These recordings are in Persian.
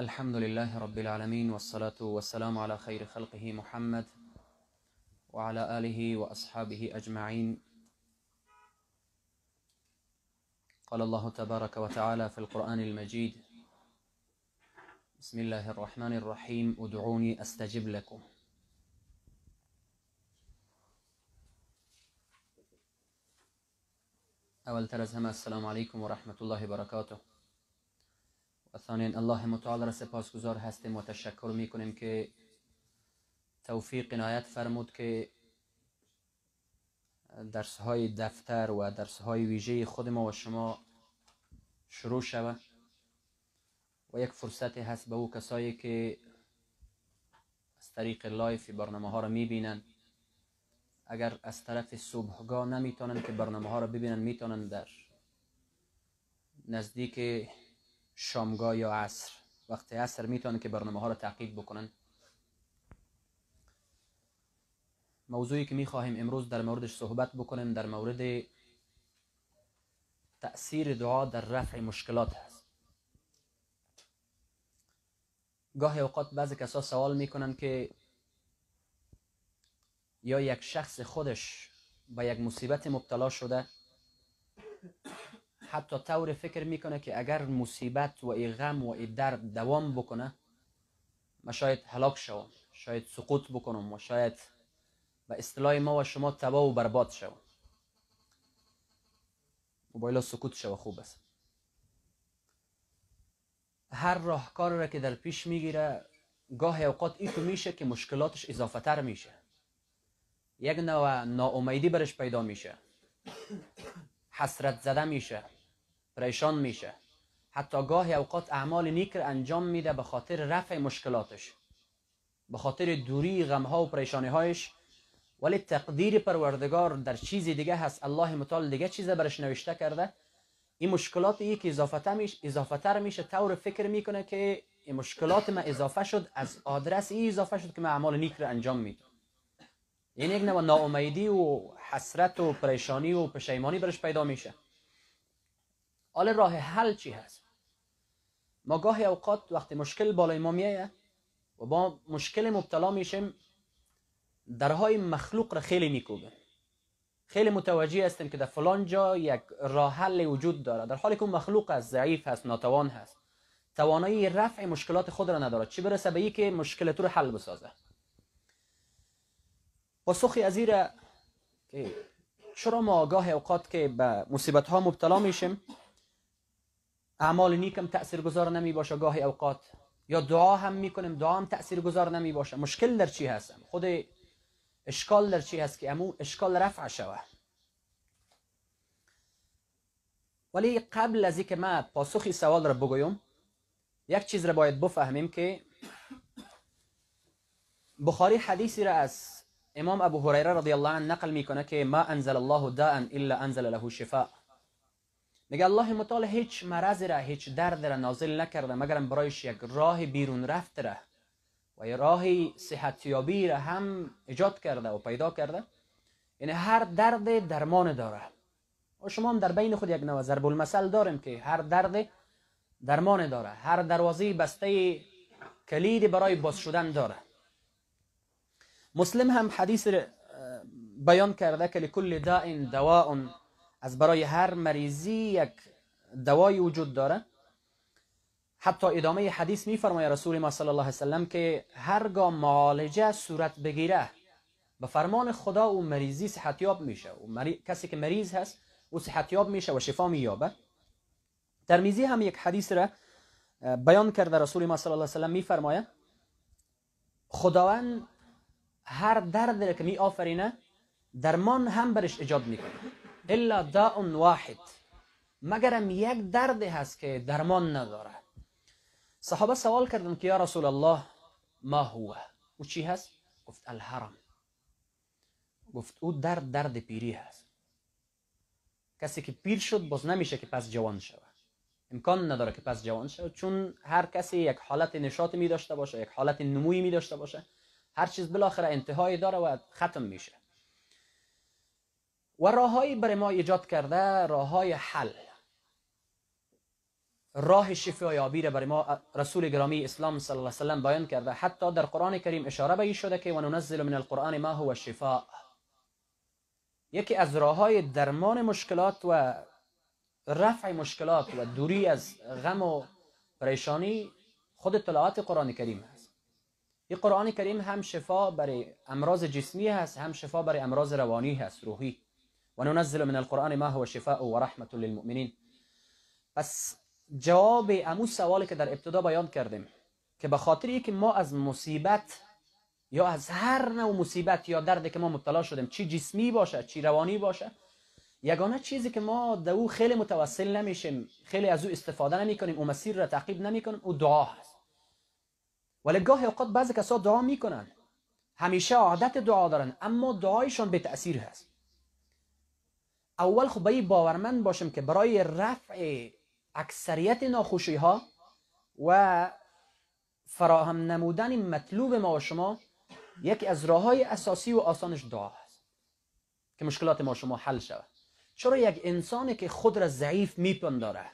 الحمد لله رب العالمين والصلاة والسلام على خير خلقه محمد وعلى آله وأصحابه أجمعين قال الله تبارك وتعالى في القرآن المجيد بسم الله الرحمن الرحيم ادعوني أستجب لكم أول ترزهما السلام عليكم ورحمة الله وبركاته و الله متعال را سپاسگزار هستیم و تشکر میکنیم که توفیق عنایت فرمود که درس های دفتر و درس های ویژه خود ما و شما شروع شود و یک فرصت هست به او کسایی که از طریق لایف برنامه ها را میبینن اگر از طرف صبحگاه نمیتونن که برنامه ها را ببینن میتونن در نزدیک شامگاه یا عصر وقت عصر میتونن که برنامه ها را تعقیب بکنن موضوعی که میخواهیم امروز در موردش صحبت بکنیم در مورد تأثیر دعا در رفع مشکلات هست گاهی اوقات بعضی کسا سوال میکنن که یا یک شخص خودش به یک مصیبت مبتلا شده حتی طور فکر میکنه که اگر مصیبت و ای غم و ای درد دوام بکنه ما شاید هلاک شوم شاید سقوط بکنم و شاید به اصطلاح ما و شما تباه و برباد شوم موبایل سکوت شو خوب است هر راهکار را که در پیش میگیره گاه اوقات تو میشه که مشکلاتش اضافه تر میشه یک نوع ناامیدی برش پیدا میشه حسرت زده میشه پریشان میشه حتی گاهی اوقات اعمال نیک انجام میده به خاطر رفع مشکلاتش به خاطر دوری غم ها و پریشانی هایش ولی تقدیر پروردگار در چیز دیگه هست الله متعال دیگه چیز برش نوشته کرده این مشکلات ای که اضافه میش اضافه تر میشه طور فکر میکنه که این مشکلات ما اضافه شد از آدرس ای اضافه شد که ما اعمال نیک انجام میدم یعنی یک نوع ناامیدی و حسرت و پریشانی و پشیمانی برش پیدا میشه حالا راه حل چی هست ما گاهی اوقات وقتی مشکل بالای ما میایه و با مشکل مبتلا میشیم درهای مخلوق را خیلی میکوبه خیلی متوجه هستیم که در فلان جا یک راه حل وجود داره در حالی که اون مخلوق از ضعیف هست ناتوان هست توانایی رفع مشکلات خود را ندارد چی برسه به که مشکل تو حل بسازه پاسخی از را که چرا ما آگاه اوقات که به مصیبت ها مبتلا میشیم اعمال نیکم تأثیر گذار نمی باشه گاهی اوقات یا دعا هم میکنیم دعا هم تأثیر گذار نمی باشه مشکل در چی هست خود اشکال در چی هست که امو اشکال رفع شوه ولی قبل از اینکه ما پاسخی سوال را بگویم یک چیز را باید بفهمیم که بخاری حدیثی را از امام ابو هریره رضی الله عنه نقل میکنه که ما انزل الله داء الا انزل له شفاء میگه الله متعال هیچ مرض را هیچ درد را نازل نکرده مگر برایش یک راه بیرون رفت را و یک راه صحتیابی را هم ایجاد کرده و پیدا کرده یعنی هر درد درمان داره و شما هم در بین خود یک نوع ضرب المثل داریم که هر درد درمان داره هر دروازه بسته کلید برای باز شدن داره مسلم هم حدیث بیان کرده که لکل دائن دواء از برای هر مریضی یک دوایی وجود داره حتی ادامه حدیث میفرمای رسول ما صلی الله علیه وسلم که هرگاه معالجه صورت بگیره به فرمان خدا او مریضی صحتیاب میشه و مری... کسی که مریض هست او صحتیاب میشه و شفا مییابه ترمیزی هم یک حدیث را بیان کرده رسول ما صلی الله علیه وسلم میفرماید خداوند هر دردی را که می آفرینه درمان هم برش ایجاد میکنه الا داء واحد مگرم یک دردی هست که درمان نداره صحابه سوال کردن که یا رسول الله ما هو او چی هست؟ گفت الهرم گفت او درد درد پیری هست کسی که پیر شد باز نمیشه که پس جوان شود امکان نداره که پس جوان شود چون هر کسی یک حالت نشاط می داشته باشه یک حالت نموی می داشته باشه هر چیز بالاخره انتهای داره و ختم میشه و راههایی برای ما ایجاد کرده راه های حل راه شفایابی را برای ما رسول گرامی اسلام صلی الله علیه وسلم بیان کرده حتی در قرآن کریم اشاره به شده که و ننزل من القرآن ما هو شفاء یکی از راه های درمان مشکلات و رفع مشکلات و دوری از غم و پریشانی خود اطلاعات قرآن کریم است این قرآن کریم هم شفا برای امراض جسمی هست هم شفا برای امراض روانی هست روحی و ننزل من القرآن ما هو شفاء و رحمت للمؤمنین پس جواب امو سوالی که در ابتدا بیان کردیم که به خاطر که ما از مصیبت یا از هر نوع مصیبت یا دردی که ما مبتلا شدیم چی جسمی باشه چی روانی باشه یگانه چیزی که ما دو او خیلی متوسل نمیشیم خیلی از او استفاده نمیکنیم و مسیر را تعقیب نمیکنیم او دعا هست ولی گاهی اوقات بعضی کسا دعا میکنن همیشه عادت دعا دارن اما دعایشان به تاثیر هست اول خب باید باورمند باشم که برای رفع اکثریت ناخوشی ها و فراهم نمودن مطلوب ما و شما یکی از راه های اساسی و آسانش دعا هست که مشکلات ما شما حل شود چرا یک انسانی که خود را ضعیف میپنداره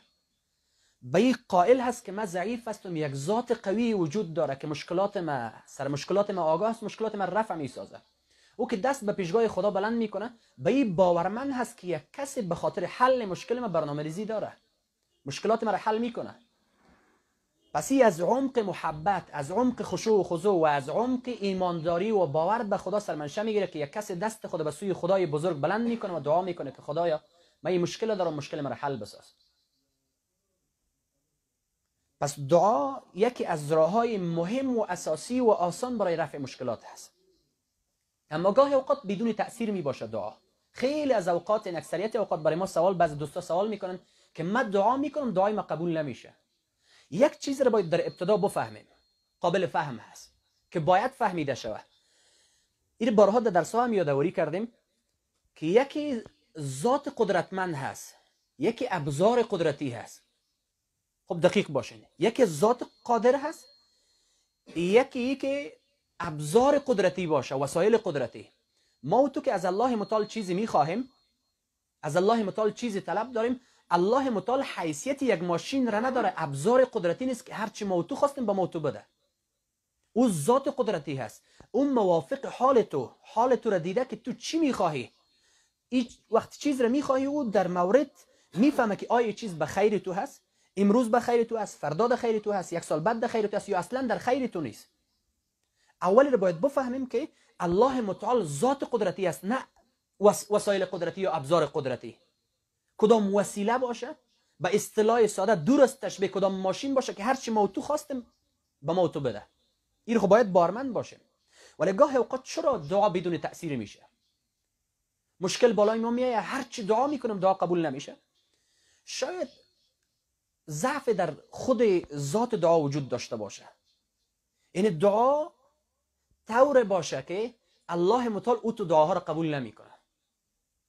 به این قائل هست که من ضعیف هستم یک ذات قوی وجود داره که مشکلات ما سر مشکلات ما آگاه است مشکلات ما رفع میسازه او که دست به پیشگاه خدا بلند میکنه به این باورمند هست که یک کسی به خاطر حل مشکل ما برنامه ریزی داره مشکلات ما را حل میکنه پس از عمق محبت از عمق خشوع و خضوع و از عمق ایمانداری و باور به خدا سرمنشه میگیره که یک کسی دست خود به سوی خدای بزرگ بلند میکنه و دعا میکنه که خدایا من این مشکل دارم مشکل را حل بساز پس دعا یکی از راه مهم و اساسی و آسان برای رفع مشکلات هست اما گاهی اوقات بدون تاثیر می باشد دعا خیلی از اوقات این اکثریت اوقات برای ما سوال بعض دوستا سوال میکنن که ما دعا میکنم دعای ما قبول نمیشه یک چیز را باید در ابتدا بفهمیم قابل فهم هست که باید فهمیده شود این بارها در درس ها هم یادآوری کردیم که یکی ذات قدرتمند هست یکی ابزار قدرتی هست خب دقیق باشین یکی ذات قادر هست یکی که ابزار قدرتی باشه وسایل قدرتی ما و تو که از الله متعال چیزی میخواهیم از الله متعال چیزی طلب داریم الله متعال حیثیت یک ماشین را نداره ابزار قدرتی نیست که هرچی ما و تو خواستیم به ما تو بده او ذات قدرتی هست اون موافق حال تو حال تو را دیده که تو چی میخواهی وقت چیز را میخواهی او در مورد میفهمه که آیا چیز به خیر تو هست امروز به خیر تو هست فردا در خیر تو هست یک سال بعد در خیر تو هست یا اصلا در خیر تو نیست اولی رو باید بفهمیم که الله متعال ذات قدرتی است نه وسایل قدرتی یا ابزار قدرتی کدام وسیله باشه با اصطلاح ساده درستش به کدام ماشین باشه که هرچی ما تو خواستیم به ما تو بده این خب باید بارمند باشه ولی گاه اوقات چرا دعا بدون تاثیر میشه مشکل بالای ما میایه هرچی دعا میکنم دعا قبول نمیشه شاید ضعف در خود ذات دعا وجود داشته باشه این یعنی دعا طور باشه که الله مطال او تو دعاها را قبول نمیکنه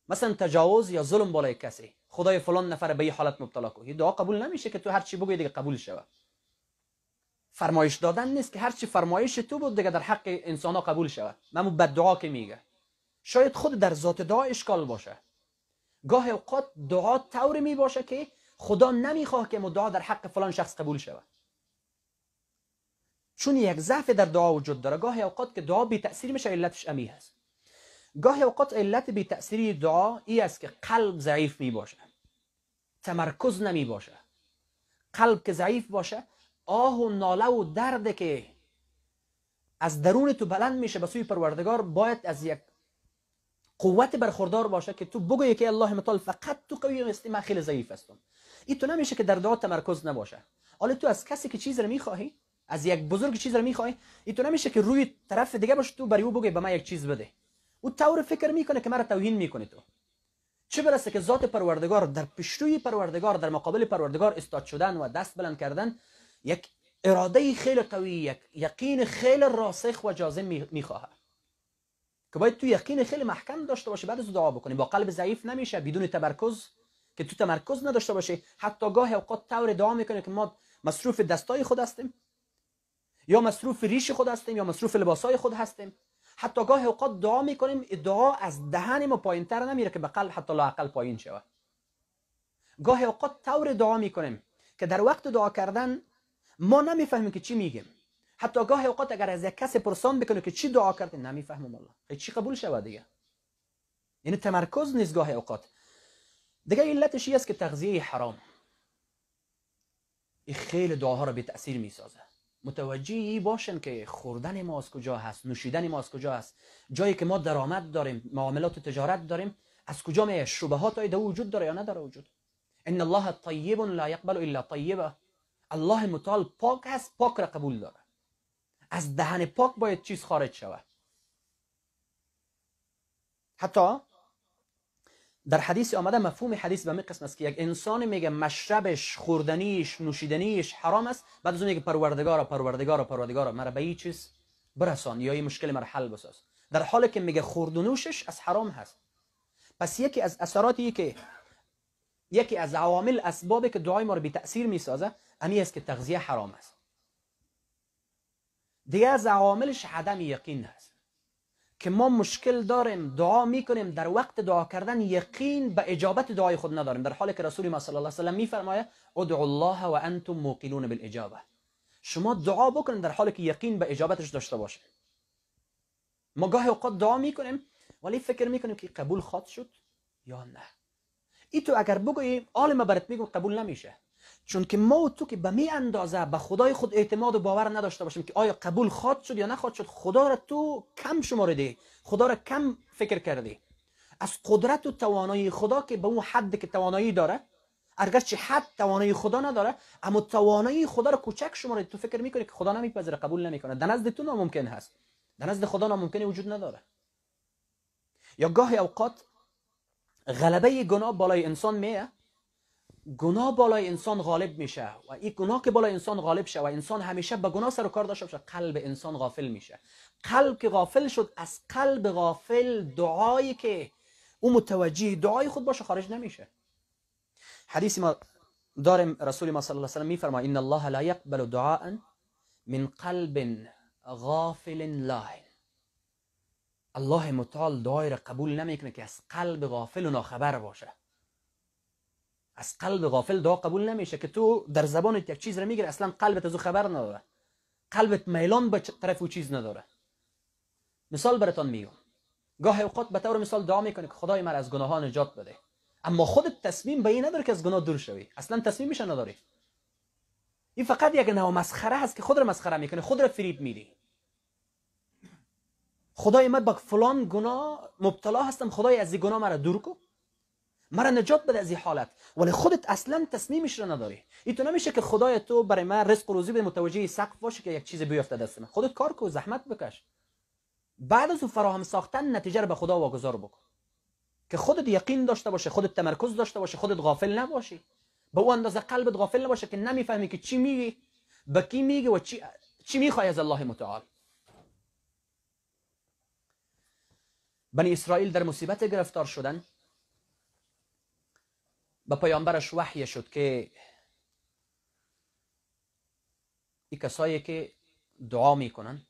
مثلا تجاوز یا ظلم بالای کسی خدای فلان نفر به این حالت مبتلا کو دعا قبول نمیشه که تو هر چی بگی دیگه قبول شوه فرمایش دادن نیست که هر چی فرمایش تو بود دیگه در حق انسان ها قبول شوه منو بد دعا که میگه شاید خود در ذات دعا اشکال باشه گاه اوقات دعا طوری می باشه که خدا نمیخواه که ما در حق فلان شخص قبول شود چون یک ضعف در دعا وجود داره گاهی اوقات که دعا بی تاثیر میشه علتش امی هست گاهی اوقات علت بی تأثیری دعا ای است که قلب ضعیف می باشه تمرکز نمی باشه قلب که ضعیف باشه آه و ناله و درد که از درون تو بلند میشه به سوی پروردگار باید از یک قوت برخوردار باشه که تو بگویی که الله مطال فقط تو قوی هستی من خیلی ضعیف هستم ای تو نمیشه که در دعا تمرکز نباشه حالا تو از کسی که چیز رو میخواهی از یک بزرگ چیز رو میخوای این تو نمیشه که روی طرف دیگه باش تو برای او بگی به من یک چیز بده او طور فکر میکنه که مرا توهین میکنه تو چه برسه که ذات پروردگار در پشتوی پروردگار در مقابل پروردگار استاد شدن و دست بلند کردن یک اراده خیلی قوی یک یقین خیلی راسخ و جازم میخواهد که باید تو یقین خیلی محکم داشته باشه بعد از دعا بکنی با قلب ضعیف نمیشه بدون تمرکز که تو تمرکز نداشته باشه حتی گاهی اوقات طور دعا میکنه که ما مصروف دستای خود هستیم یا مصروف ریش خود هستیم یا مصروف لباسهای خود هستیم حتی گاه اوقات دعا میکنیم دعا از دهن ما پایین تر نمیره که به قلب حتی لاقل پایین شود گاه اوقات طور دعا میکنیم که در وقت دعا کردن ما نمیفهمیم که چی میگیم حتی گاه اوقات اگر از یک کسی پرسان بکنه که چی دعا کردی نمیفهمم الله چی قبول شود دیگه یعنی تمرکز نیست گاه اوقات دیگه علتش است که تغذیه حرام این خیلی دعاها رو به تاثیر میسازه متوجه باشن که خوردن ما از کجا هست نوشیدن ما از کجا هست جایی که ما درآمد داریم معاملات تجارت داریم از کجا می شبهات های وجود داره یا نداره وجود ان الله طیب لا یقبل الا طیبه الله متعال پاک هست، پاک را قبول داره از دهن پاک باید چیز خارج شود حتی در حدیث آمده مفهوم حدیث به این قسم است که یک انسان میگه مشربش خوردنیش نوشیدنیش حرام است بعد از اون میگه پروردگارا پروردگارا پروردگارا مرا به این چیز برسان یا این مشکل مرا حل بساز در حالی که میگه خورد و نوشش از حرام هست پس یکی از اثراتی که یکی از عوامل اسبابی که دعای ما رو به تاثیر سازه امی است که تغذیه حرام است دیگه از عواملش عدم یقین هست که ما مشکل داریم دعا میکنیم در وقت دعا کردن یقین به اجابت دعای خود نداریم در حالی که رسول ما صلی الله علیه و میفرماید ادعوا الله و انتم موقنون بالاجابه شما دعا بکنید در حالی که یقین به اجابتش داشته باشه. ما گاهی اوقات دعا میکنیم ولی فکر میکنیم که قبول خواد شد یا نه ای تو اگر بگویی عالم برات میگم قبول نمیشه چون که ما و تو که به می اندازه به خدای خود اعتماد و باور نداشته باشیم که آیا قبول خواد شد یا نخواد شد خدا را تو کم شماردی خدا را کم فکر کردی از قدرت و توانایی خدا که به اون حد که توانایی داره اگرچه حد توانایی خدا نداره اما توانایی خدا را کوچک شماره تو فکر میکنی که خدا نمیپذیره قبول نمیکنه در نزد تو ناممکن هست در نزد خدا ناممکن وجود نداره یا گاهی اوقات غلبه گناه بالای انسان میه گناه بالای انسان غالب میشه و این گناه که بالای انسان غالب شه و انسان همیشه به گناه سر و کار داشته باشه قلب انسان غافل میشه قلب که غافل شد از قلب غافل دعایی که او متوجه دعای خود باشه خارج نمیشه حدیث ما داریم رسول ما صلی الله علیه وسلم میفرما ان الله لا يقبل دعاء من قلب غافل لا الله متعال دعای را قبول نمیکنه که از قلب غافل و ناخبر باشه از قلب غافل دعا قبول نمیشه که تو در زبانت یک چیز را میگیره اصلا قلبت از او خبر نداره قلبت میلان به طرف او چیز نداره مثال براتان میگم گاه اوقات به طور مثال دعا میکنی که خدای مرا از ها نجات بده اما خودت تصمیم به این نداره که از گناه دور شوی اصلا تصمیم میشه نداری این فقط یک نوع مسخره هست که خود را مسخره میکنه خود را فریب میدی خدای من با فلان گناه مبتلا هستم خدای از این گناه مرا دور کن مرا نجات بده از این حالت ولی خودت اصلا تصمیمش را نداری این تو نمیشه که خدای تو برای من رزق و روزی به متوجه سقف باشه که یک چیز بیفته دست خودت کار کو زحمت بکش بعد از او فراهم ساختن نتیجه رو به خدا واگذار بکن که خودت یقین داشته باشه خودت تمرکز داشته باشه خودت غافل نباشی به اون اندازه قلبت غافل نباشه که نمیفهمی که چی میگی به کی میگی و چی چی میخوای از الله متعال بنی اسرائیل در مصیبت گرفتار شدن به پیامبرش وحی شد که ای کسایی که دعا میکنن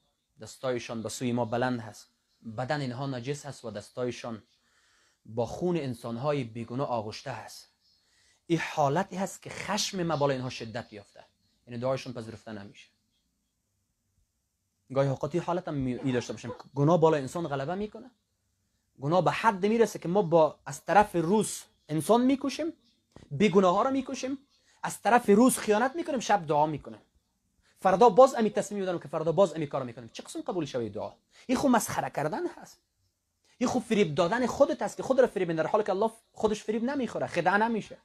دستایشان به سوی ما بلند هست بدن اینها نجس هست و دستایشان با خون انسانهای بیگناه آغشته هست این حالتی هست که خشم ما بالا اینها شدت یافته یعنی دعایشون پذیرفته نمیشه گاهی اوقات این حالت هم می داشته باشیم گناه بالا انسان غلبه میکنه گناه به حد میرسه که ما با از طرف روز انسان میکوشیم. بیگناه ها رو میکشیم از طرف روز خیانت میکنیم شب دعا میکنیم فردا باز امی تصمیم میدونم که فردا باز امی کارو میکنیم چه قسم قبول شوی دعا این خو مسخره کردن هست این خو فریب دادن خودت هست که خود رو فریب در حالی که الله خودش فریب نمیخوره خدا نمیشه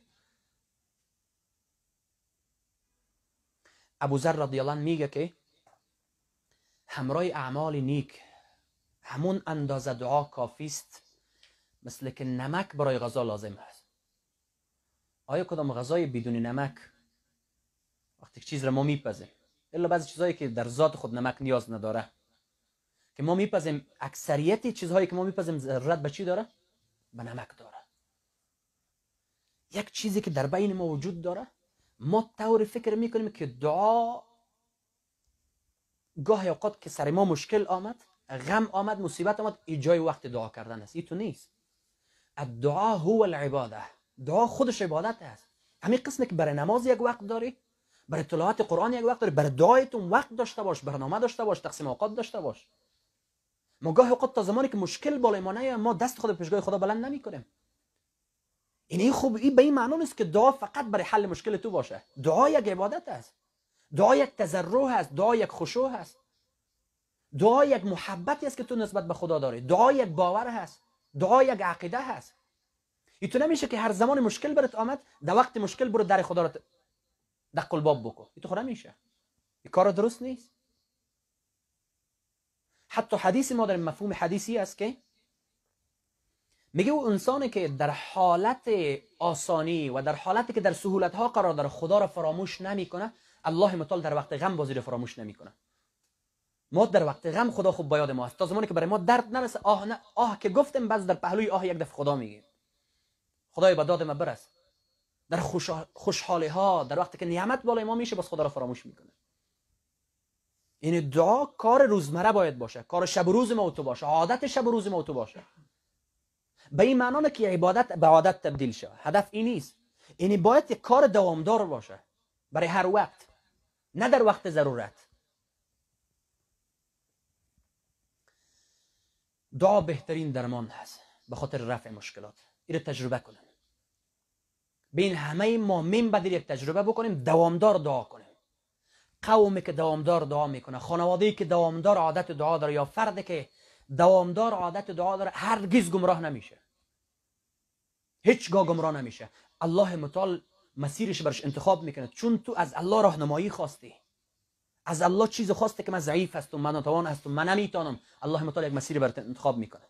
ابو ذر رضی الله میگه که همراه اعمال نیک همون اندازه دعا کافی است مثل که نمک برای غذا لازم هست آیا کدام غذای بدون نمک وقتی چیز را ما میپزیم الا بعضی چیزهایی که در ذات خود نمک نیاز نداره که ما میپزیم اکثریت چیزهایی که ما میپزیم ضرورت به چی داره به نمک داره یک چیزی که در بین ما وجود داره ما طور فکر میکنیم که دعا گاهی اوقات که سر ما مشکل آمد غم آمد مصیبت آمد ای جای وقت دعا کردن است این تو نیست الدعا هو العباده دعا خودش عبادت است همین قسمی که برای نماز یک وقت داری برای طلاعت قرآن یک وقت داری برای دعایتون وقت داشته باش برنامه داشته باش تقسیم اوقات داشته باش ما گاه تا زمانی که مشکل بالای ما ما دست خود پیشگاه خدا بلند نمی این این خوب این به این معنی نیست که دعا فقط برای حل مشکل تو باشه دعا یک عبادت است دعا یک تضرع است دعا یک خشوع است دعا یک محبتی است که تو نسبت به خدا داری دعا یک باور هست دعا یک عقیده هست ای تو نمیشه که هر زمان مشکل برات آمد در وقت مشکل برو در خدا را در قلباب بکن ای تو خود نمیشه ای کار درست نیست حتی حدیث ما در مفهوم حدیثی است که میگه او انسانی که در حالت آسانی و در حالتی که در سهولت ها قرار در خدا را فراموش نمیکنه الله متعال در وقت غم بازی را فراموش نمیکنه ما در وقت غم خدا خوب با یاد ما هست تا زمانی که برای ما درد نرسه آه نه آه که گفتم بعض در پهلوی آه یک دفعه خدا میگیم خدای به داد ما برس در خوشحالی ها در وقتی که نعمت بالای ما میشه باز خدا را فراموش میکنه این یعنی دعا کار روزمره باید باشه کار شب و روز ما تو باشه عادت شب و روز ما تو باشه به این معنا که عبادت به عادت تبدیل شه هدف این نیست یعنی باید کار دوامدار باشه برای هر وقت نه در وقت ضرورت دعا بهترین درمان هست به خاطر رفع مشکلات این تجربه کنیم بین همه ما من یک تجربه بکنیم دوامدار دعا کنیم قومی که دوامدار دعا میکنه خانواده که دوامدار عادت دعا داره یا فردی که دوامدار عادت دعا داره هرگز گمراه نمیشه هیچ هیچگاه گمراه نمیشه الله متعال مسیرش برش انتخاب میکنه چون تو از الله راهنمایی خواستی از الله چیز خواسته که من ضعیف هستم من ناتوان هستم من نمیتونم الله متعال یک مسیر برات انتخاب میکنه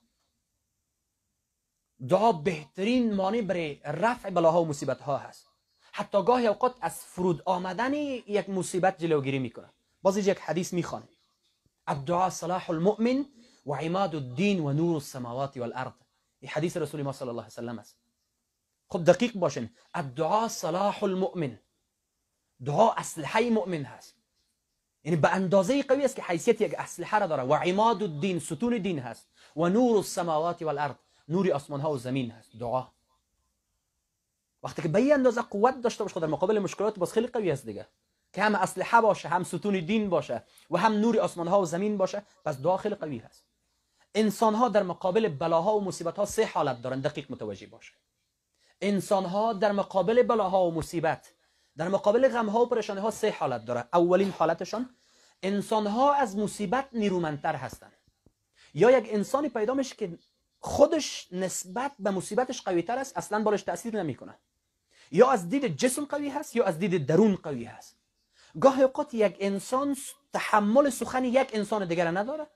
دعا بهترین مانع برای رفع بلاها و مصیبت ها هست حتی گاهی اوقات از فرود آمدن یک مصیبت جلوگیری میکنه باز یک حدیث میخوانه الدعاء صلاح المؤمن و عماد الدین و نور السماوات والارض این حدیث رسول ما صلی الله علیه وسلم است خب دقیق باشین الدعاء صلاح المؤمن دعا اسلحه مؤمن هست یعنی به اندازه قوی است که حیثیت یک اسلحه را داره و عماد الدین ستون دین هست و نور السماوات والارض نوری آسمان ها و زمین هست دعا وقتی که به اندازه قوت داشته باشه در مقابل مشکلات باز خیلی قوی است دیگه که هم اسلحه باشه هم ستون دین باشه و هم نوری آسمان ها و زمین باشه پس دعا خیلی قوی هست انسان ها در مقابل بلاها و مصیبت ها سه حالت دارن دقیق متوجه باشه انسان ها در مقابل بلاها و مصیبت در مقابل غم ها و پریشانی ها سه حالت داره اولین حالتشان انسان ها از مصیبت نیرومندتر هستند یا یک انسانی پیدا میشه که خودش نسبت به مصیبتش قوی تر است اصلا بالش تاثیر نمیکنه یا از دید جسم قوی هست یا از دید درون قوی هست گاه اوقات یک انسان تحمل سخن یک انسان دیگر نداره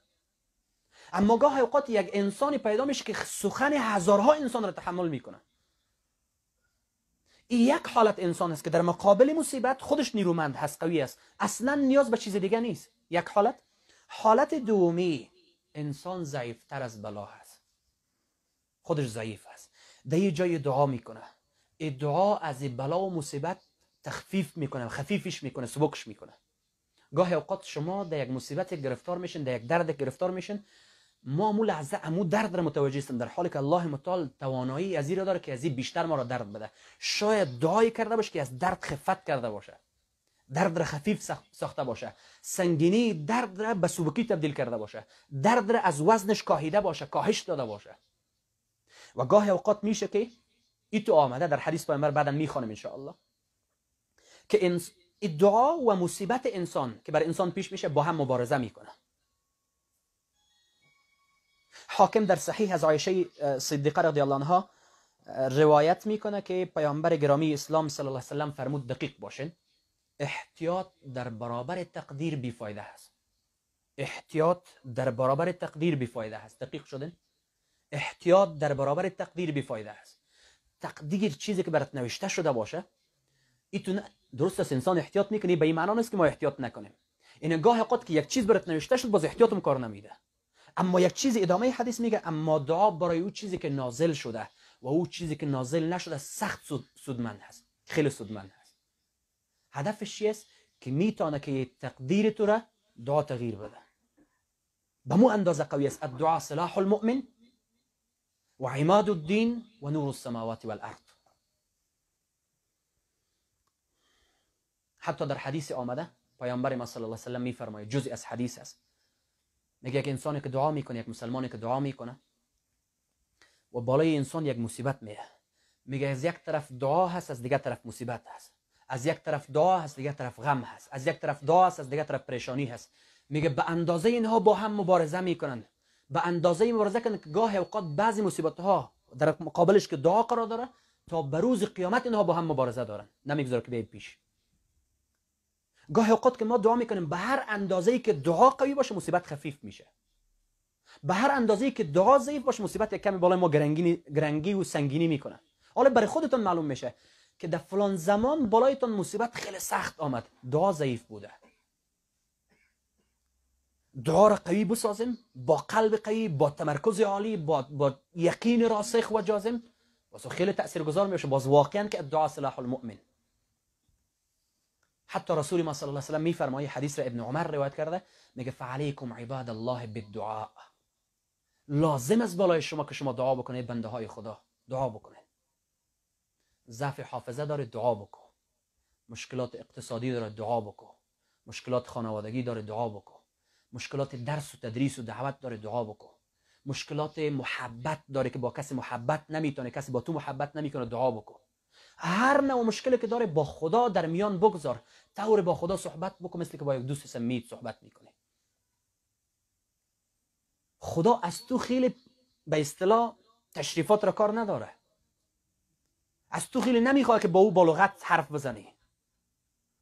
اما گاه اوقات یک انسانی پیدا میشه که سخن هزارها انسان را تحمل میکنه این یک حالت انسان است که در مقابل مصیبت خودش نیرومند هست قوی است اصلا نیاز به چیز دیگه نیست یک حالت حالت دومی انسان ضعیفتر از بلا هست خودش ضعیف است در یه جای دعا میکنه دعا از بلا و مصیبت تخفیف میکنه خفیفش میکنه سبکش میکنه گاهی اوقات شما در یک مصیبت گرفتار میشین در یک درد گرفتار میشین ما مو لحظه امو درد را متوجه هستیم در حالی که الله متعال توانایی از را داره که از این بیشتر ما را درد بده شاید دعایی کرده باشه که از درد خفت کرده باشه درد را خفیف ساخته باشه سنگینی درد را به سبکی تبدیل کرده باشه درد را از وزنش کاهیده باشه کاهش داده باشه و گاهی اوقات میشه که این تو آمده در حدیث پیامبر بعدا میخوانم ان الله که انس... دعا و مصیبت انسان که بر انسان پیش میشه با هم مبارزه میکنه حاکم در صحیح از عایشه صدیقه رضی الله عنها روایت میکنه که پیامبر گرامی اسلام صلی الله علیه وسلم فرمود دقیق باشین احتیاط در برابر تقدیر بیفایده است احتیاط در برابر تقدیر بیفایده است دقیق شدین احتیاط در برابر تقدیر بیفایده است تقدیر چیزی که برات نوشته شده باشه ایتون درست است انسان احتیاط میکنه به این معنا نیست که ما احتیاط نکنیم این گاه قد که یک چیز برات نوشته شد باز احتیاطم کار نمیده اما یک چیز ادامه حدیث میگه اما دعا برای او چیزی که نازل شده و او چیزی که نازل نشده سخت سودمند هست خیلی سودمند هست هدفش چیست که میتونه که تقدیر تو را دعا تغییر بده به مو اندازه قوی است الدعا سلاح المؤمن وعماد الدين ونور السماوات والارض حتى در حديث آمده پیامبر ما صلی الله علیه و سلم میفرماید جزئی از حدیث است میگه یک انسانی که دعا میکنه یک مسلمانی که دعا میکنه و بالای انسان یک مصیبت میه میگه از یک طرف دعا هست از دیگر طرف مصیبت هست از یک طرف دعا هست دیگر طرف غم هست از یک طرف دعا هست از دیگر طرف پریشانی هست میگه به اندازه اینها با هم مبارزه میکنن به اندازه مبارزه کنه که گاه اوقات بعضی مصیبت ها در مقابلش که دعا قرار داره تا به روز قیامت اینها با هم مبارزه دارن نمیگذاره که بیای پیش گاه اوقات که ما دعا میکنیم به هر ای که دعا قوی باشه مصیبت خفیف میشه به هر ای که دعا ضعیف باشه مصیبت یک کمی بالای ما گرنگی و سنگینی میکنه حالا برای خودتون معلوم میشه که در فلان زمان بالایتون مصیبت خیلی سخت آمد دعا ضعیف بوده دعا را قوی بسازیم با قلب قوی با تمرکز عالی با, با یقین راسخ و جازم باز خیلی گذار میشه باز واقعا که دعا سلاح المؤمن حتی رسول ما صلی الله علیه و میفرمایه حدیث را ابن عمر روایت کرده میگه فعلیکم عباد الله بالدعاء لازم از بالای شما که شما دعا بکنید بنده های خدا دعا بکنید ضعف حافظه داره دعا بکن مشکلات اقتصادی داره دعا مشکلات خانوادگی داره دعا بکن مشکلات درس و تدریس و دعوت داره دعا بکن مشکلات محبت داره که با کسی محبت نمیتونه کسی با تو محبت نمیکنه دعا بکن هر نوع مشکلی که داره با خدا در میان بگذار طور با خدا صحبت بکن مثل که با یک دوست سمیت صحبت میکنه خدا از تو خیلی به اصطلاح تشریفات را کار نداره از تو خیلی نمیخواه که با او با لغت حرف بزنی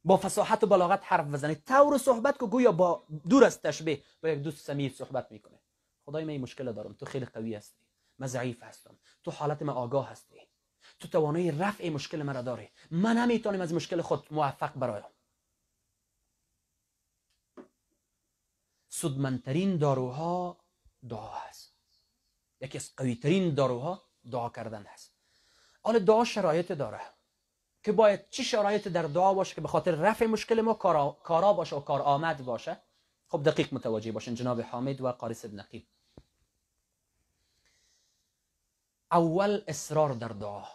با فصاحت و بلاغت حرف بزنه طور صحبت که گویا با دور از تشبیه با یک دوست سمیر صحبت میکنه خدای من مشکل دارم تو خیلی قوی هستی من ضعیف هستم تو حالت من آگاه هستی تو توانای رفع مشکل مرا داری من نمیتونم از مشکل خود موفق برایم سودمندترین داروها دعا هست یکی از قویترین داروها دعا کردن هست حالا دعا شرایط داره که باید چی شرایط در دعا باشه که به خاطر رفع مشکل ما کارا, کارا باشه و کار آمد باشه خب دقیق متوجه باشین جناب حامد و قاریس ابن نقیب اول اصرار در دعا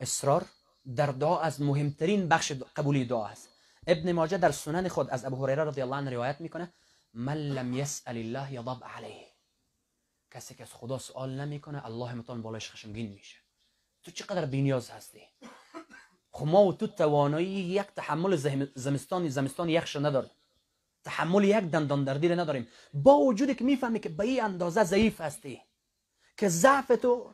اصرار در دعا از مهمترین بخش قبولی دعا است ابن ماجه در سنن خود از ابو هریره رضی الله عنه روایت میکنه من لم یسأل الله يضب عليه کسی که از خدا سوال نمیکنه الله متعال بالاش خشمگین میشه تو چقدر بینیاز هستی خب ما و تو توانایی یک تحمل زمستان زمستان یخش نداریم تحمل یک دندان دردی نداریم با وجودی که میفهمی که به این اندازه ضعیف هستی که ضعف تو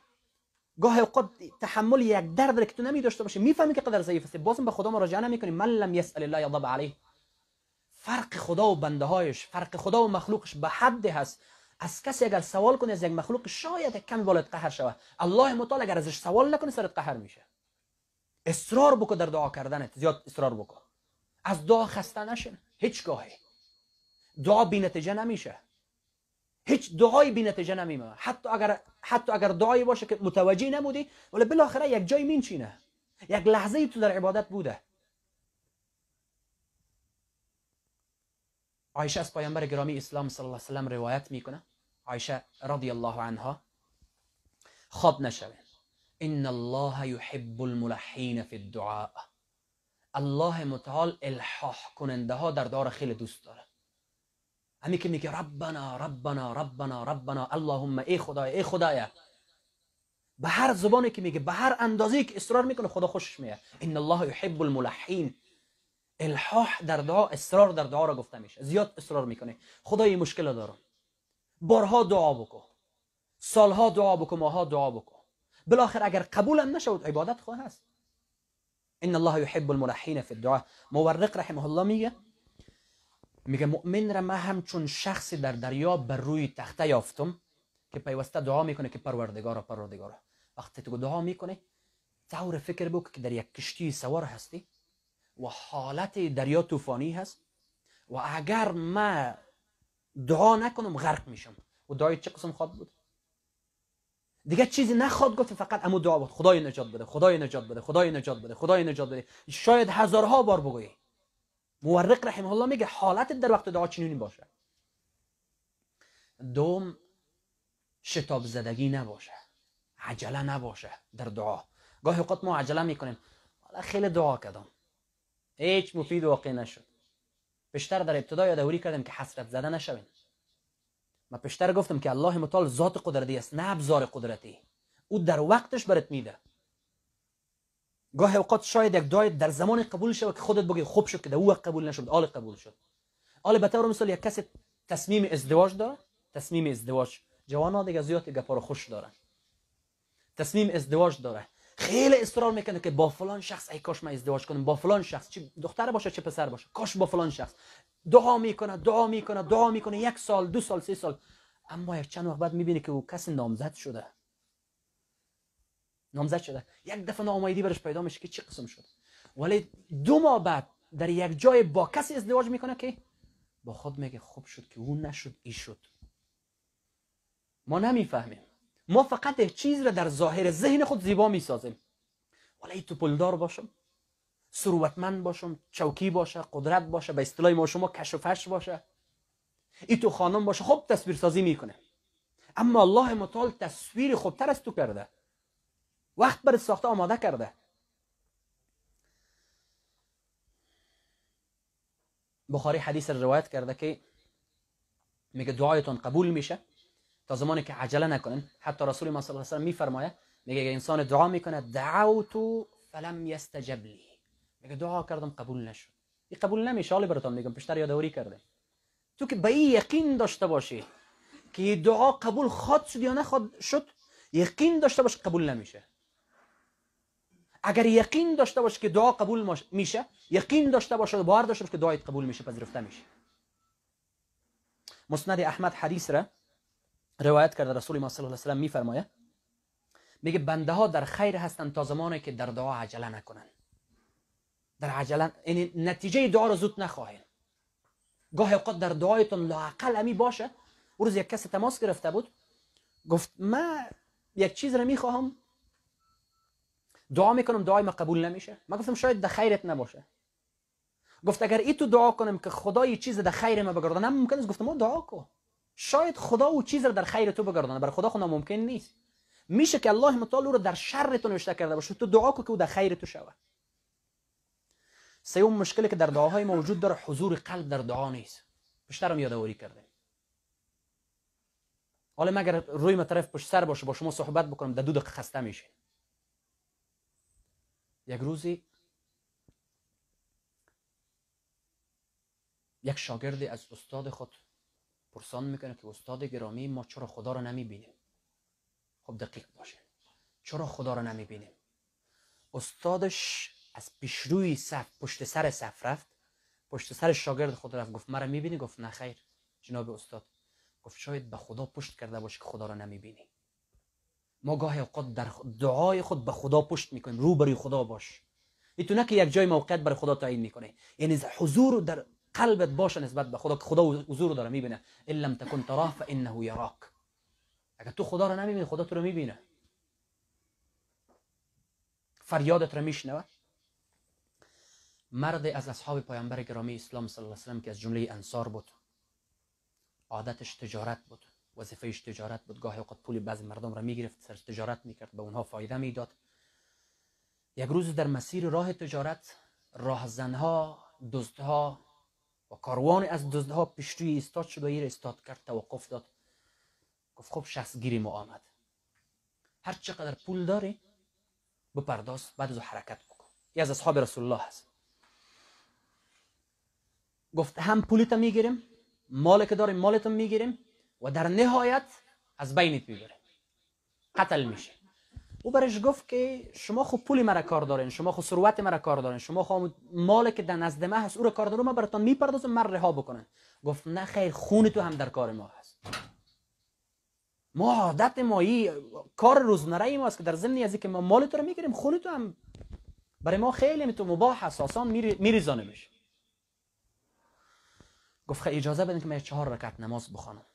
گاه اوقات تحمل یک درد که تو نمی داشته باشی میفهمی که قدر ضعیف هستی بازم به خدا مراجعه نمیکنی من لم یسال الله یضب علیه فرق خدا و بنده هایش فرق خدا و مخلوقش به حد هست از کسی اگر سوال کنی از یک مخلوق شاید کمی بالات قهر شود الله متعال اگر ازش سوال نکنی سرت قهر میشه اصرار بکن در دعا کردنت زیاد اصرار بکن از دعا خسته نشین هیچگاهی دعا بی نتیجه نمیشه هیچ دعایی بی نتیجه نمیمه حتی اگر حتی اگر دعایی باشه که متوجه نمودی ولی بالاخره یک جای مینچینه یک لحظه ای تو در عبادت بوده عایشه از پیامبر گرامی اسلام صلی الله علیه و روایت میکنه عائشة رضي الله عنها خب نشوي إن الله يحب الملحين في الدعاء الله متعال الحاح کننده ها در دار خیلی دوست داره همین که میگه ربنا ربنا ربنا ربنا اللهم ای خدای ای خدای به هر زبانی که میگه به هر اندازه که اصرار میکنه خدا خوشش میاد ان الله يحب الملحین الحاح در دعا اصرار در دعا را گفته میشه زیاد اصرار میکنه خدای مشکل دارم بارها دعا بکن سالها دعا بکن ماها دعا بکن بالاخر اگر هم نشود عبادت خود هست ان الله يحب الملحین فی الدعاء مورق رحمه الله میگه میگه مؤمن را من همچون شخصی در دریا بر روی تخته یافتم که پیوسته دعا میکنه که پروردگارا پروردگارا وقتی تو دعا میکنه طور فکر بکن که در یک کشتی سوار هستی و حالت دریا طوفانی هست و اگر من دعا نکنم غرق میشم و دعای چه قسم خواد بود دیگه چیزی نخواد گفت فقط امو دعا بود خدای نجات بده خدای نجات بده خدای نجات بده خدای نجات بده شاید هزارها بار بگویی مورق رحم الله میگه حالت در وقت دعا چنینی باشه دوم شتاب زدگی نباشه عجله نباشه در دعا گاهی وقت ما عجله میکنیم حالا خیلی دعا کردم هیچ مفید واقع نشد پیشتر در ابتدای یادآوری کردم که حسرت زده نشوین ما پیشتر گفتم که الله متعال ذات قدرتی است نه ابزار قدرتی او در وقتش برات میده گاه اوقات شاید یک دایت در زمان قبول شود که خودت بگی خوب شد که در او قبول نشد آل قبول شد آل به طور مثال یک کسی تصمیم ازدواج داره تصمیم ازدواج جوان ها دیگه زیاد خوش داره. تصمیم ازدواج داره خیلی اصرار میکنه که با فلان شخص ای کاش من ازدواج کنم با فلان شخص چه دختر باشه چه پسر باشه کاش با فلان شخص دعا میکنه دعا میکنه دعا میکنه یک سال دو سال سه سال اما یک چند وقت بعد میبینه که او کسی نامزد شده نامزد شده یک دفعه نامایدی برش پیدا میشه که چه قسم شد ولی دو ماه بعد در یک جای با کسی ازدواج میکنه که با خود میگه خوب شد که او نشد ای شد ما نمیفهمیم ما فقط یک چیز را در ظاهر ذهن خود زیبا می سازیم ولی تو پولدار باشم ثروتمند باشم چوکی باشه قدرت باشه به اصطلاح ما شما کشفش باشه ای تو خانم باشه خوب تصویر سازی میکنه اما الله متعال تصویر خوبتر از تو کرده وقت برای ساخته آماده کرده بخاری حدیث روایت کرده که میگه دعایتان قبول میشه تا زمانی که عجله نکنن حتی رسول ما صلی الله علیه و میفرماید میگه اگه انسان دعا میکنه دعوت فلم یستجب لی میگه دعا کردم قبول نشد این قبول نمیشه حالا براتون میگم پشتر یادوری کرده تو که به یقین داشته باشی که دعا قبول خواد شد یا نخواد شد یقین داشته باش قبول نمیشه اگر یقین داشته باش که دعا قبول میشه یقین داشته باش و باور داشته باش که دعایت قبول میشه پذیرفته میشه مسند احمد حدیث را روایت کرده رسول ما صلی الله علیه و سلم میفرماید میگه بنده ها در خیر هستند تا زمانی که در دعا عجله نکنند در عجله یعنی نتیجه دعا رو زود نخواهند گاهی اوقات در دعایتون لاقل امی باشه او روز یک کس تماس گرفته بود گفت من یک چیز رو میخواهم دعا میکنم دعای ما قبول نمیشه من گفتم شاید در خیرت نباشه گفت اگر ای تو دعا کنم که خدای چیز در خیر ما بگردانم ممکن گفتم ما دعا کو شاید خدا او چیز را در خیر تو بگردانه بر خدا خود ممکن نیست میشه که الله متعال او رو در شر تو نوشته کرده باشه تو دعا که او در خیر تو شود سیوم مشکلی که در دعاهای موجود داره حضور قلب در دعا نیست بیشترم یادآوری کرده حالا مگر روی ما طرف سر باشه با شما صحبت بکنم در دو خسته میشه یک روزی یک شاگردی از استاد خود پرسان میکنه که استاد گرامی ما چرا خدا را نمیبینیم خب دقیق باشه چرا خدا را نمیبینیم استادش از پیشروی صف پشت سر صف رفت پشت سر شاگرد خود رفت گفت مرا میبینی گفت نه خیر جناب استاد گفت شاید به خدا پشت کرده باشی که خدا را نمیبینی ما گاهی اوقات در دعای خود به خدا پشت میکنیم روبروی خدا باش میتونه که یک جای موقعیت برای خدا تعیین میکنه یعنی حضور در قلبت باشه نسبت به خدا که خدا حضور رو داره میبینه الا لم تکن تراه فانه یراک اگر تو خدا رو نمیبینی خدا تو رو میبینه فریادت رو میشنوه مرد از اصحاب پیامبر گرامی اسلام صلی الله علیه وسلم که از جمله انصار بود عادتش تجارت بود وظیفهش تجارت بود گاهی اوقات پول بعضی مردم را میگرفت سر تجارت میکرد به اونها فایده میداد یک روز در مسیر راه تجارت راهزنها دزدها و کاروان از دزدها پیش استاد شد و ایر استاد کرد توقف داد گفت خب شخص گیری ما آمد هر چقدر پول داری بپرداز بعد از حرکت بکن ای از اصحاب رسول الله هست گفت هم پولیت میگیریم مال که داریم مالتون میگیریم و در نهایت از بینت میبریم قتل میشه او برش گفت که شما خوب پولی مرا کار دارین شما خوب ثروت مرا کار دارین شما خوب مال که در نزد ما هست او را کار دارم ما براتون میپردازم من رها بکنن گفت نه خیر خون تو هم در کار ما هست ما عادت مایی کار روزمره ما است که در ضمن از که ما مال تو رو میگیریم خون تو هم برای ما خیلی تو مباح میری زانه میشه گفت اجازه بدین که من چهار رکعت نماز بخوانم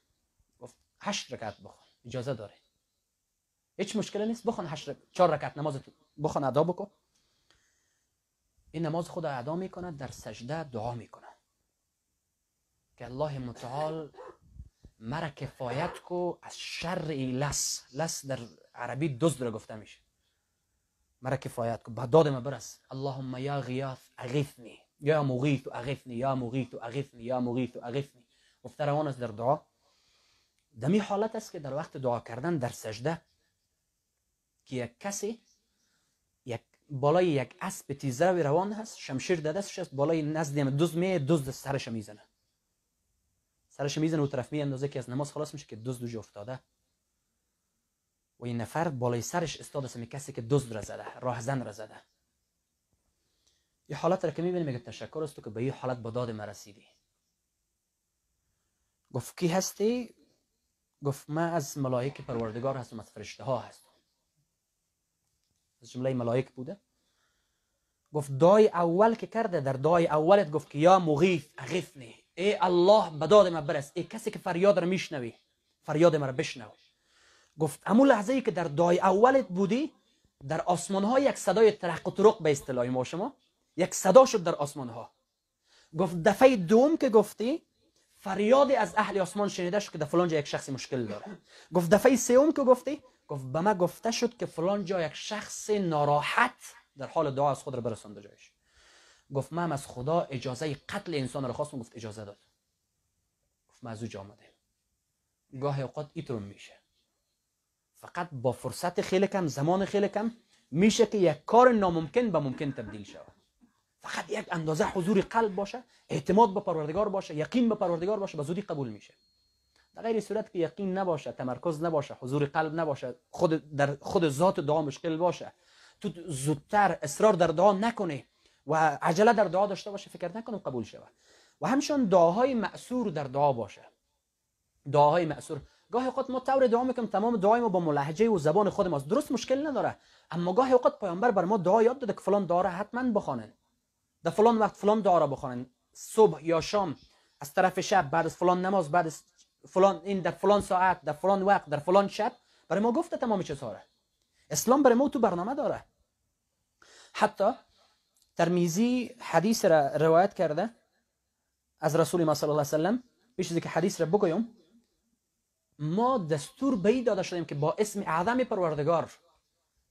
گفت هشت رکعت بخوان اجازه داره هیچ مشکلی نیست بخون هشت چهار رکعت نماز بخون ادا بکن این نماز خود ادا میکنه در سجده دعا میکنه که الله متعال مرا کفایت کو از شر لس لس در عربی دزد را گفته میشه مرا کفایت کو به داد ما برس اللهم یا غیاث اغیثنی یا مغیث اغیثنی یا مغیث اغیثنی یا مغیث اغیثنی گفته روان است در دعا دمی حالت است که در وقت دعا کردن در سجده که یک کسی یک بالای یک اسب تیزه روان هست شمشیر در دستش است بالای نزد دوز می دزد سرش میزنه سرش میزنه و طرف می اندازه که از نماز خلاص میشه که دزد جو افتاده و این نفر بالای سرش استاد است یعنی کسی که دوز را زده راهزن را زده یه حالت را که میبینی میگه تشکر است تو که به یه حالت با داد ما رسیدی گفت کی هستی گفت من از ملائک پروردگار هستم از فرشته ها هست. از جمله ملائک بوده گفت دای اول که کرده در دای اولت گفت که یا مغیف اغیثنی ای الله به داد برس ای کسی که فریاد را میشنوی فریاد رو بشنو گفت امو لحظه ای که در دای اولت بودی در آسمان ها یک صدای ترق و ترق به اصطلاح ما شما یک صدا شد در آسمان ها گفت دفعه دوم که گفتی فریاد از اهل آسمان شنیده شد که در فلان جا یک شخص مشکل داره گفت دفعه سوم که گفتی گفت به ما گفته شد که فلان جا یک شخص ناراحت در حال دعا از خود را در جایش گفت من از خدا اجازه قتل انسان را خواستم گفت اجازه داد گفت ما از اوج آمده گاه اوقات میشه فقط با فرصت خیلی کم زمان خیلی کم میشه که یک کار ناممکن به ممکن تبدیل شود فقط یک اندازه حضور قلب باشه اعتماد به پروردگار باشه یقین به پروردگار باشه به زودی قبول میشه در غیر صورت که یقین نباشه تمرکز نباشه حضور قلب نباشه خود در خود ذات دعا مشکل باشه تو زودتر اصرار در دعا نکنه و عجله در دعا داشته باشه فکر نکنه قبول شود و همشون دعاهای معصور در دعا باشه دعاهای معصور گاهی وقت ما طور دعا میکنیم تمام دعای ما با ملحجه و زبان خود ماست درست مشکل نداره اما گاهی وقت پیامبر بر ما دعا یاد داده که فلان داره حتما بخونه در فلان وقت فلان دعا را بخوانند صبح یا شام از طرف شب بعد از فلان نماز بعد از فلان این در فلان ساعت در فلان وقت در فلان شب برای ما گفته تمام ساره اسلام برای ما تو برنامه داره حتی ترمیزی حدیث را روایت کرده از رسول ما صلی الله علیه وسلم پیش از که حدیث را بگویم ما دستور به داده شدیم که با اسم اعظم پروردگار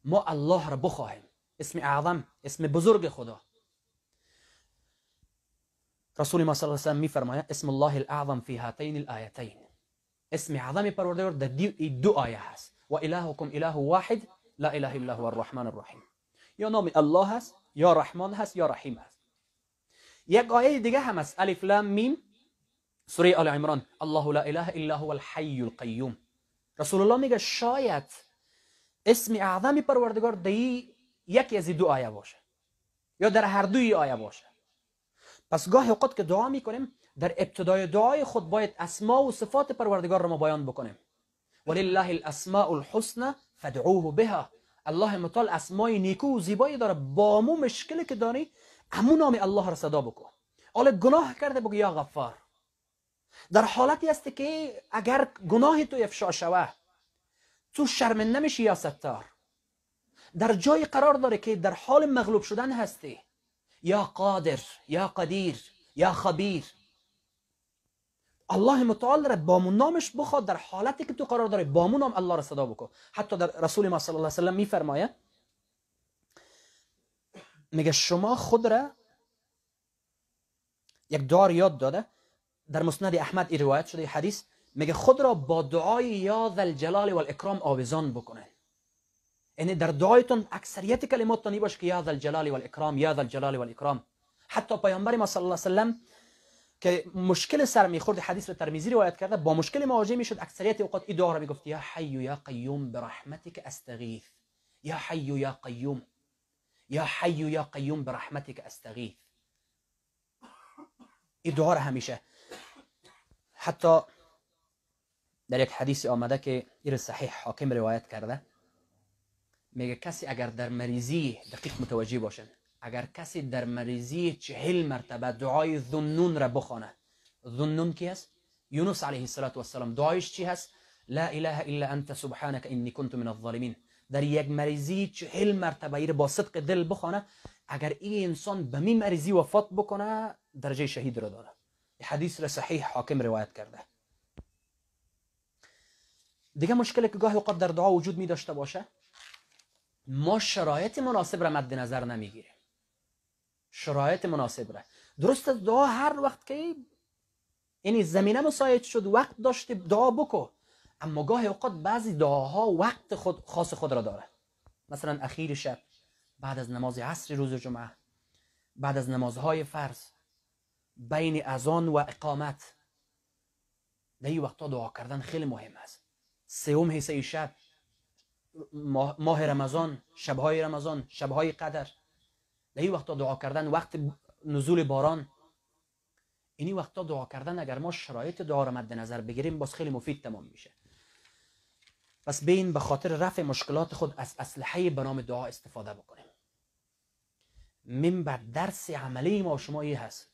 ما الله را بخواهیم اسم اعظم اسم بزرگ خدا رسول ما صلى الله عليه وسلم می فرمایا اسم الله الاعظم في هاتين الايتين اسم عظم پروردگار در دو آیه هست و الهکم اله واحد لا اله الا هو الرحمن الرحيم یا نام الله هست یا رحمان هست یا رحیم هست یک آیه دیگه هم هست الف لام میم سوره آل عمران الله لا اله الا هو الحي القيوم رسول الله میگه شاید اسم اعظم پروردگار در یکی از دو آیه باشه یا در هر دوی آیه باشه پس گاهی وقت که دعا میکنیم در ابتدای دعای خود باید اسما و صفات پروردگار رو ما بیان بکنیم ولله الاسماء الحسنی فادعوه بها الله مطال اسمای نیکو و زیبایی داره با مو مشکلی که داری امو نام الله را صدا بکن حالا گناه کرده بگو یا غفار در حالتی هست که اگر گناه تو افشا شوه تو شرمنده میشی یا ستار در جای قرار داره که در حال مغلوب شدن هستی یا قادر یا قدیر یا خبیر الله متعال را با نامش بخواد در حالتی که تو قرار داری با نام الله را صدا بکن حتی در رسول ما صلی الله علیه و سلم میفرماید میگه شما خود را یک دار یاد داده در مسند احمد ای روایت شده حدیث میگه خود را با دعای یا ذل جلال و الاکرام آویزان بکنه إن در أكثرية كلمات باش يا ذا الجلال والإكرام يا ذا الجلال والإكرام حتی پیامبر ما صلی الله علیه وسلم که مشکل سر میخورد حدیث رو ترمیزی روایت کرده با مشکل مواجه میشد اکثریت اوقات این دعا رو میگفت یا حی یا قیوم برحمتک استغیث یا حی یا قیوم یا حی یا قیوم برحمتک استغیث این دعا رو همیشه حتی در یک حدیث آمده که ایر صحیح حاکم روایت کرده میگه کسی اگر در مریضی دقیق متوجه باشن اگر کسی در مریضی چهل مرتبه دعای ذنون را بخواند ذنون کی هست یونس علیه السلام دعایش چی هست لا اله الا انت سبحانك انی کنت من الظالمین در یک مریضی چهل مرتبه ایر با صدق دل بخونه اگر این انسان به می مریضی وفات بکنه درجه شهید را داره حدیث را صحیح حاکم روایت کرده دیگه مشکل که گاهی اوقات در دعا وجود می داشته باشه ما شرایط مناسب را مد نظر نمیگیریم شرایط مناسب را درست دعا هر وقت که یعنی زمینه مساعد شد وقت داشته دعا بکو اما گاه اوقات بعضی دعاها وقت خود خاص خود را داره مثلا اخیر شب بعد از نماز عصر روز جمعه بعد از نمازهای فرض بین اذان و اقامت در این وقتا دعا کردن خیلی مهم است سوم حصه شب ماه, ماه رمضان شبهای رمضان های قدر در این وقتا دعا کردن وقت نزول باران اینی وقتا دعا کردن اگر ما شرایط دعا را مد نظر بگیریم باز خیلی مفید تمام میشه پس بین به خاطر رفع مشکلات خود از اسلحه به نام دعا استفاده بکنیم من بعد درس عملی ما و شما هست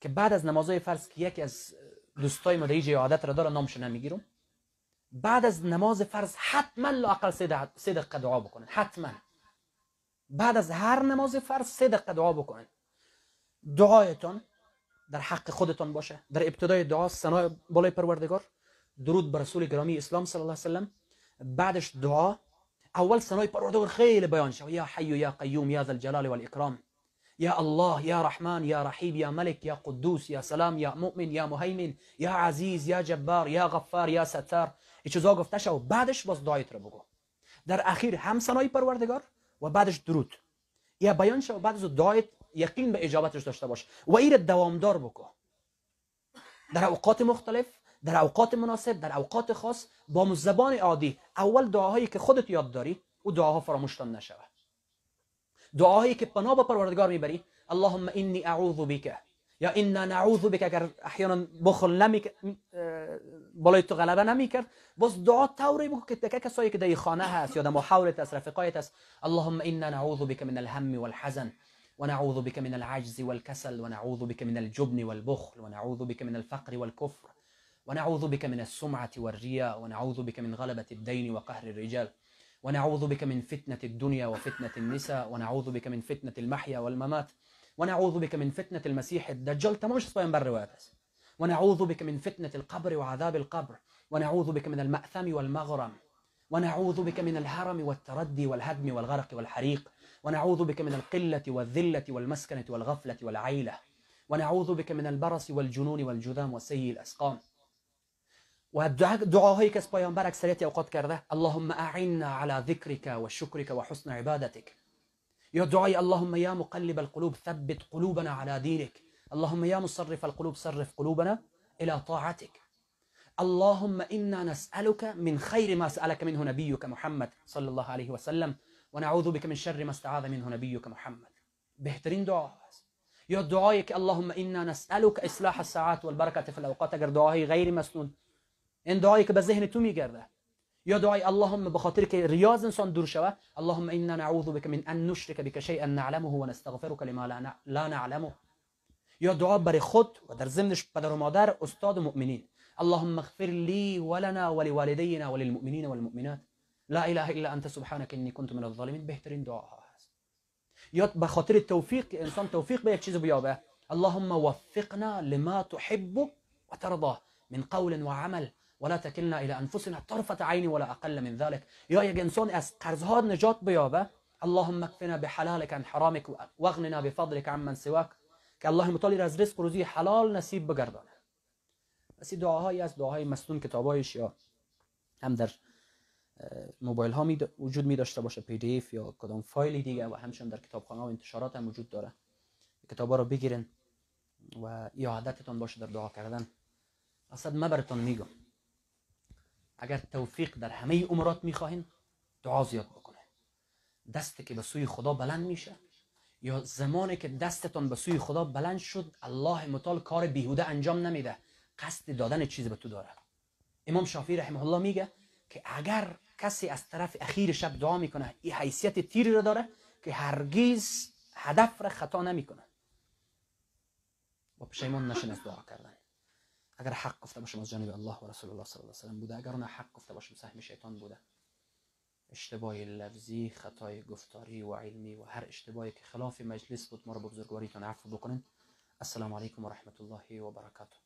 که بعد از نمازهای فرض که یکی از دوستای ما در عادت را داره نامش نمیگیرم بعد از نماز فرض حتما لاقل سه دقیقه دعا بکنید، حتما بعد از هر نماز فرض سه دقیقه دعا بکنید دعایتان در حق خودتان باشه در ابتدای دعا ثنای بالای پروردگار درود بر رسول گرامی اسلام صلی الله علیه و بعدش دعا اول سنای پروردگار خیلی بیان شد یا حی یا قیوم یا ذا الجلال و الاکرام یا الله یا رحمان یا رحیم یا ملک یا قدوس یا سلام یا مؤمن یا مهیمن یا عزیز یا جبار یا غفار یا ستار ای چیزا گفته شو بعدش باز دایت رو بگو در اخیر هم سنای پروردگار و بعدش درود یا بیان شو بعد از دایت یقین به اجابتش داشته باش و ایر دوامدار بکو در اوقات مختلف در اوقات مناسب در اوقات خاص با زبان عادی اول دعاهایی که خودت یاد داری او دعاها فراموشتان نشود دعاهایی که پناه به پروردگار میبری اللهم انی اعوذ بیکه یا این نعوذ بک اگر احیانا بخل نمی آه، بالای تو غلبه نمی کرد باز دعا توری بگو که تکه کسایی که در خانه هست یا در محاورت هست رفقایت هست اللهم انا نعوذ بک من الهم والحزن ونعوذ بك من العجز والكسل ونعوذ بك من الجبن والبخل ونعوذ بك من الفقر والكفر ونعوذ بك من السمعة والرياء ونعوذ بك من غلبة الدين وقهر الرجال ونعوذ بك من فتنة الدنيا وفتنة النساء ونعوذ بك من فتنة المحيا والممات ونعوذ بك من فتنة المسيح الدجال تا مش سبايم بر وقت ونعوذ بك من فتنة القبر وعذاب القبر ونعوذ بك من المأثم والمغرم ونعوذ بك من الهرم والتردي والهدم والغرق والحريق ونعوذ بك من القلة والذلة والمسكنة والغفلة والعيلة ونعوذ بك من البرص والجنون والجذام وسيء الأسقام ودعاء هيك سبايا از سريتي اوقات كرده اللهم اعنا على ذكرك وشكرك وحسن عبادتك يدعي اللهم يا مقلب القلوب ثبت قلوبنا على دينك اللهم يا مصرف القلوب صرف قلوبنا إلى طاعتك اللهم إنا نسألك من خير ما سألك منه نبيك محمد صلى الله عليه وسلم ونعوذ بك من شر ما استعاذ منه نبيك محمد بهترين دعاء يا دعائك اللهم انا نسألك اصلاح الساعات والبركة في الاوقات غير دعائي غير مسنون إن دعائك بزهن تومي ذهن یا دعای اللهم به خاطر که ریاض انسان دور شوه اللهم انا نعوذ بك من ان نشرك بك شيئا نعلمه و لما لا نعلمه یا دعا برای خود و در ضمنش پدر و مادر استاد و مؤمنین اللهم اغفر لي ولنا ولوالدينا وللمؤمنين والمؤمنات لا اله الا انت سبحانك اني كنت من الظالمين بهترین دعاء هست یا به خاطر توفیق انسان توفیق به یک چیز بیابه اللهم وفقنا لما تحب وترضى من قول وعمل ولا تكلنا إلى أنفسنا طرفة عين ولا أقل من ذلك يا یک انسان از قرضها نجات بیابه اللهم اكفنا بحلالك عن حرامك واغننا بفضلك عن من سواك که الله متعالی را از رزق و روزی حلال نصیب بگردانه مثل دعاهایی از دعاهای مسنون کتابایش یا هم در اه، موبایل ها می دا... وجود می داشته باشه پی دی اف یا کدام فایلی دیگه و همچنین در کتابخانه و انتشارات هم وجود داره کتاب ها رو بگیرن و یا عادتتان باشه در دعا کردن اصد ما براتون میگم اگر توفیق در همه عمرات میخواهین دعا زیاد بکنه دست که به سوی خدا بلند میشه یا زمانی که دستتان به سوی خدا بلند شد الله مطال کار بیهوده انجام نمیده قصد دادن چیز به تو داره امام شافی رحمه الله میگه که اگر کسی از طرف اخیر شب دعا میکنه این حیثیت تیری رو داره که هرگیز هدف را خطا نمیکنه و پشیمان نشن از دعا کردن اگر حق گفته باشم از جانب الله و رسول الله صلی الله علیه و سلم بوده اگر نه حق گفته باشم سهم شیطان بوده اشتباه لفظی خطای گفتاری و علمی و هر اشتباهی که خلاف مجلس بود ما رو به بزرگواریتان عفو بکنین السلام علیکم و رحمت الله و برکاته